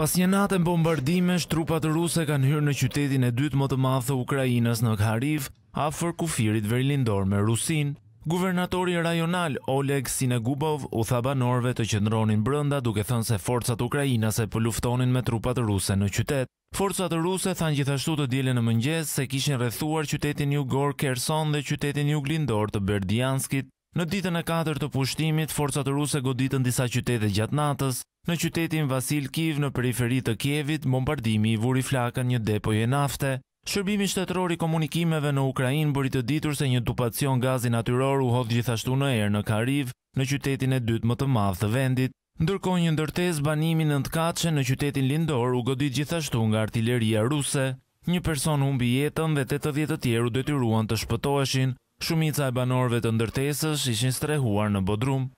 Pas një natë bombardimesh, trupat ruse kanë hyrë në qytetin e dytë më të madh të Ukrainës në a afër kufirit Verlindor me Rusin. Guvernatori rajonal Oleg Sinagubov u tha banorëve të qëndronin brenda duke thënë se forcat ukrainase po luftonin me trupat ruse në qytet. Forcat ruse thanë gjithashtu të dielën në mëngjes se kishin rrethuar qytetin jugor Kherson dhe qytetin juglindor të Berdianskit. Në ditën e 4 të pushtimit, forcat ruse goditën disa qytete gjatë natës, Në qytetin Vasil Kiv në periferit të Kjevit, bombardimi i vuri flakën një depoje nafte. Shërbimi shtetërori komunikimeve në Ukrajin bërit të ditur se një dupacion gazi natyror u hodh gjithashtu në erë në Kariv, në qytetin e dytë më të madhë të vendit. Ndërkoj një ndërtes banimin në të kache në qytetin Lindor u godit gjithashtu nga artilleria ruse. Një person humbi jetën dhe 80 të tjeru detyruan të shpëtoeshin. Shumica e banorve të ndërtesës ishin strehuar në bodrum.